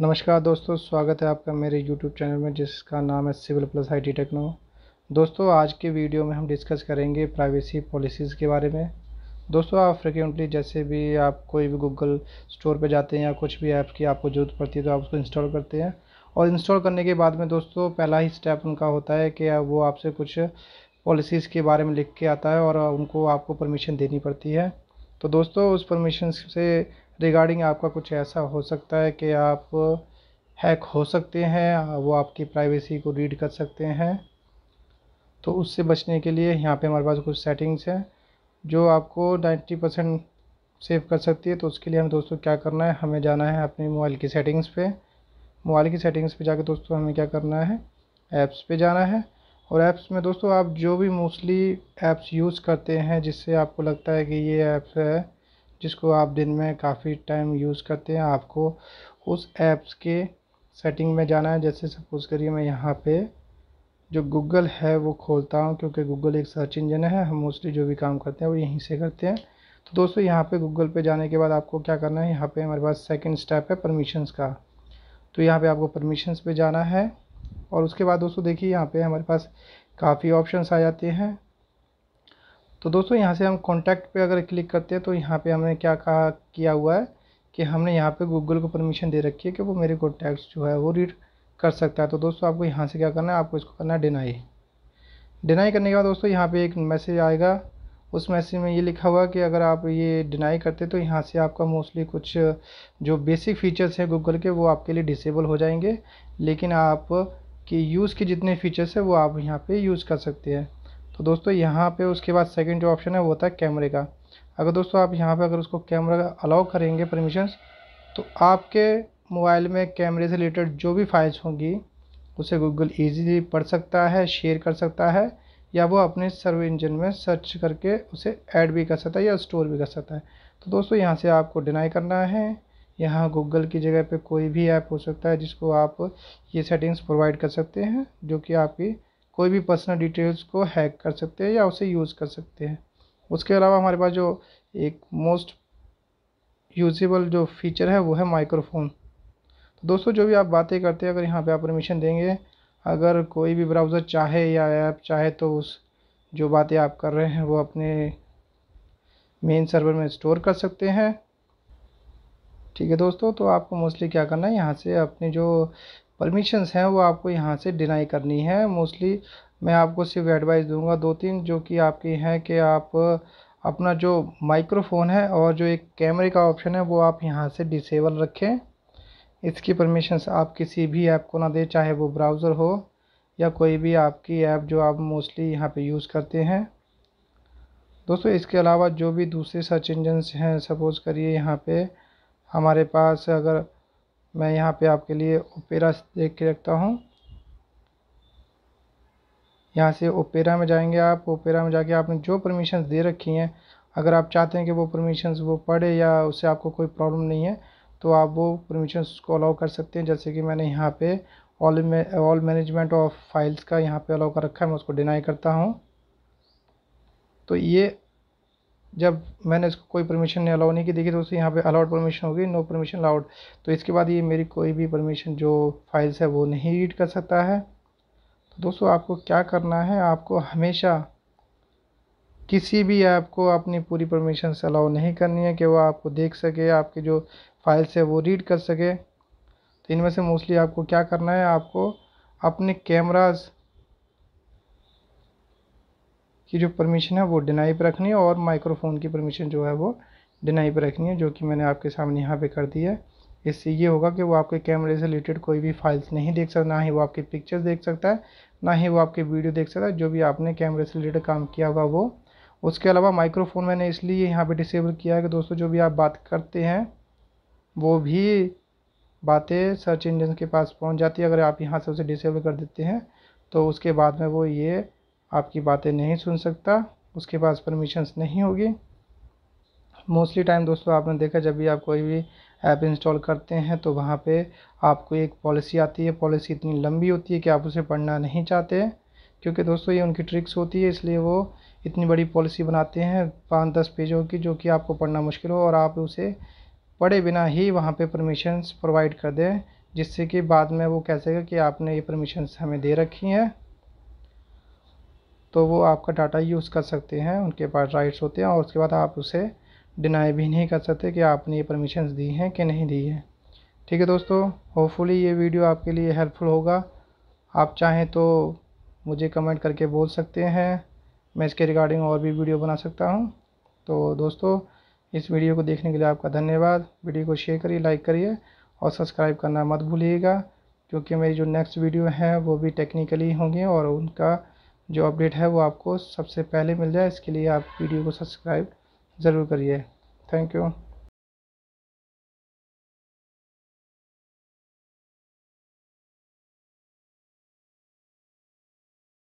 नमस्कार दोस्तों स्वागत है आपका मेरे यूट्यूब चैनल में जिसका नाम है civil plus I T techno दोस्तों आज के वीडियो में हम डिस्कस करेंगे प्राइवेसी पॉलिसीज़ के बारे में दोस्तों आप फ्रिक्वेंटली जैसे भी आप कोई भी गूगल स्टोर पर जाते हैं या कुछ भी ऐप की आपको ज़रूरत पड़ती है तो आप उसको इंस्टॉल करते हैं और इंस्टॉल करने के बाद में दोस्तों पहला ही स्टेप उनका होता है कि वो आपसे कुछ पॉलिसीज़ के बारे में लिख के आता है और उनको आपको परमिशन देनी पड़ती है तो दोस्तों उस परमिशन से रिगार्डिंग आपका कुछ ऐसा हो सकता है कि आप हैक हो सकते हैं वो आपकी प्राइवेसी को रीड कर सकते हैं तो उससे बचने के लिए यहाँ पे हमारे पास कुछ सेटिंग्स हैं जो आपको 90 परसेंट सेव कर सकती है तो उसके लिए हमें दोस्तों क्या करना है हमें जाना है अपने मोबाइल की सेटिंग्स पे मोबाइल की सेटिंग्स पे जाके दोस्तों हमें क्या करना है ऐप्स पे जाना है और ऐप्स में दोस्तों आप जो भी मोस्टली ऐप्स यूज़ करते हैं जिससे आपको लगता है कि ये ऐप्स है जिसको आप दिन में काफ़ी टाइम यूज़ करते हैं आपको उस ऐप्स के सेटिंग में जाना है जैसे सपोज़ करिए मैं यहाँ पे जो गूगल है वो खोलता हूँ क्योंकि गूगल एक सर्च इंजन है हम मोस्टली जो भी काम करते हैं वो यहीं से करते हैं तो दोस्तों यहाँ पे गूगल पे जाने के बाद आपको क्या करना है यहाँ पे हमारे पास सेकंड स्टेप है परमिशंस का तो यहाँ पे आपको परमिशंस पे जाना है और उसके बाद दोस्तों देखिए यहाँ पे हमारे पास काफ़ी ऑप्शंस आ जाते हैं तो दोस्तों यहाँ से हम कॉन्टैक्ट पर अगर क्लिक करते हैं तो यहाँ पर हमने क्या कहा किया हुआ है कि हमने यहाँ पर गूगल को परमिशन दे रखी है कि वो मेरे कॉन्टैक्ट जो है वो रीड कर सकता है तो दोस्तों आपको यहाँ से क्या करना है आपको इसको करना है डिनाई डिनाई करने के बाद दोस्तों यहाँ पे एक मैसेज आएगा उस मैसेज में ये लिखा हुआ कि अगर आप ये डिनाई करते तो यहाँ से आपका मोस्टली कुछ जो बेसिक फ़ीचर्स हैं गूगल के वो आपके लिए डिसेबल हो जाएंगे लेकिन आप के यूज़ के जितने फ़ीचर्स हैं वो आप यहाँ पे यूज़ कर सकते हैं तो दोस्तों यहाँ पे उसके बाद सेकंड जो ऑप्शन है वो होता है कैमरे का अगर दोस्तों आप यहाँ पे अगर उसको कैमरा का अलाउ करेंगे परमिशंस तो आपके मोबाइल में कैमरे से रिलेटेड जो भी फाइल्स होंगी उसे गूगल ईजीली पढ़ सकता है शेयर कर सकता है या वो अपने सर्व इंजन में सर्च करके उसे ऐड भी कर सकता है या स्टोर भी कर सकता है तो दोस्तों यहाँ से आपको डिनाई करना है यहाँ गूगल की जगह पे कोई भी ऐप हो सकता है जिसको आप ये सेटिंग्स प्रोवाइड कर सकते हैं जो कि आपकी कोई भी पर्सनल डिटेल्स को हैक कर सकते हैं या उसे यूज़ कर सकते हैं उसके अलावा हमारे पास जो एक मोस्ट यूजेबल जो फीचर है वो है माइक्रोफोन तो दोस्तों जो भी आप बातें करते हैं अगर यहाँ पे आप परमिशन देंगे अगर कोई भी ब्राउज़र चाहे या ऐप चाहे तो उस जो बातें आप कर रहे हैं वो अपने मेन सर्वर में स्टोर कर सकते हैं ठीक है दोस्तों तो आपको मोस्टली क्या करना है यहाँ से अपने जो परमिशंस हैं वो आपको यहाँ से डिनाई करनी है मोस्टली मैं आपको सिर्फ एडवाइस दूंगा दो तीन जो कि आपके हैं कि आप अपना जो माइक्रोफोन है और जो एक कैमरे का ऑप्शन है वो आप यहाँ से डिसेबल रखें इसकी परमिशंस आप किसी भी ऐप को ना दें चाहे वो ब्राउज़र हो या कोई भी आपकी ऐप जो आप मोस्टली यहाँ पे यूज़ करते हैं दोस्तों इसके अलावा जो भी दूसरे सर्च इंजन्स हैं सपोज़ करिए यहाँ पे हमारे पास अगर मैं यहाँ पे आपके लिए ओपेरा देख के रखता हूँ यहाँ से ओपेरा में जाएंगे आप ओपेरा में जाके आपने जो परमिशन दे रखी हैं अगर आप चाहते हैं कि वो परमिशन वो पढ़े या उससे आपको कोई प्रॉब्लम नहीं है तो आप वो परमिशन को अलाउ कर सकते हैं जैसे कि मैंने यहाँ पे all all management of files का यहाँ पे अलाउ कर रखा है मैं उसको डिनाई करता हूँ तो ये जब मैंने इसको कोई परमिशन अलाउ नहीं की देखी तो उससे यहाँ पे अलाउड परमिशन होगी नो परमिशन अलाउड तो इसके बाद ये मेरी कोई भी परमिशन जो फाइल्स है वो नहीं रीड कर सकता है तो दोस्तों आपको क्या करना है आपको हमेशा किसी भी ऐप को अपनी पूरी परमिशन से अलाउ नहीं करनी है कि वो आपको देख सके आपके जो फाइल्स है वो रीड कर सके तो इनमें से मोस्टली आपको क्या करना है आपको अपने कैमराज की जो परमिशन है वो डिनाई पर रखनी है और माइक्रोफोन की परमिशन जो है वो डिनाई पर रखनी है जो कि मैंने आपके सामने यहाँ पे कर दी है इससे ये होगा कि वो आपके कैमरे से रिलेटेड कोई भी फाइल्स नहीं देख सकता ना ही वो आपके पिक्चर्स देख सकता है ना ही वो आपकी वीडियो देख सकता है जो भी आपने कैमरे से रिलेटेड काम किया होगा वो उसके अलावा माइक्रोफोन मैंने इसलिए यहाँ पर डिसेबल किया है कि दोस्तों जो भी आप बात करते हैं वो भी बातें सर्च इंजन के पास पहुँच जाती है अगर आप यहाँ से उसे डिसेबल कर देते हैं तो उसके बाद में वो ये आपकी बातें नहीं सुन सकता उसके पास परमिशंस नहीं होगी मोस्टली टाइम दोस्तों आपने देखा जब भी आप कोई भी ऐप इंस्टॉल करते हैं तो वहाँ पे आपको एक पॉलिसी आती है पॉलिसी इतनी लंबी होती है कि आप उसे पढ़ना नहीं चाहते क्योंकि दोस्तों ये उनकी ट्रिक्स होती है इसलिए वो इतनी बड़ी पॉलिसी बनाते हैं पाँच दस पेजों की जो कि आपको पढ़ना मुश्किल हो और आप उसे पढ़े बिना ही वहाँ पर परमिशंस प्रोवाइड कर दें जिससे कि बाद में वो कह सकेगा कि आपने ये परमिशंस हमें दे रखी हैं तो वो आपका डाटा यूज़ कर सकते हैं उनके पास राइट्स होते हैं और उसके बाद आप उसे डिनाई भी नहीं कर सकते कि आपने ये परमिशंस दी हैं कि नहीं दी हैं ठीक है दोस्तों होपफुली ये वीडियो आपके लिए हेल्पफुल होगा आप चाहें तो मुझे कमेंट करके बोल सकते हैं मैं इसके रिगार्डिंग और भी वीडियो बना सकता हूँ तो दोस्तों इस वीडियो को देखने के लिए आपका धन्यवाद वीडियो को शेयर करिए लाइक करिए और सब्सक्राइब करना मत भूलिएगा क्योंकि मेरी जो नेक्स्ट वीडियो हैं वो भी टेक्निकली होंगे और उनका जो अपडेट है वो आपको सबसे पहले मिल जाए इसके लिए आप वीडियो को सब्सक्राइब ज़रूर करिए थैंक यू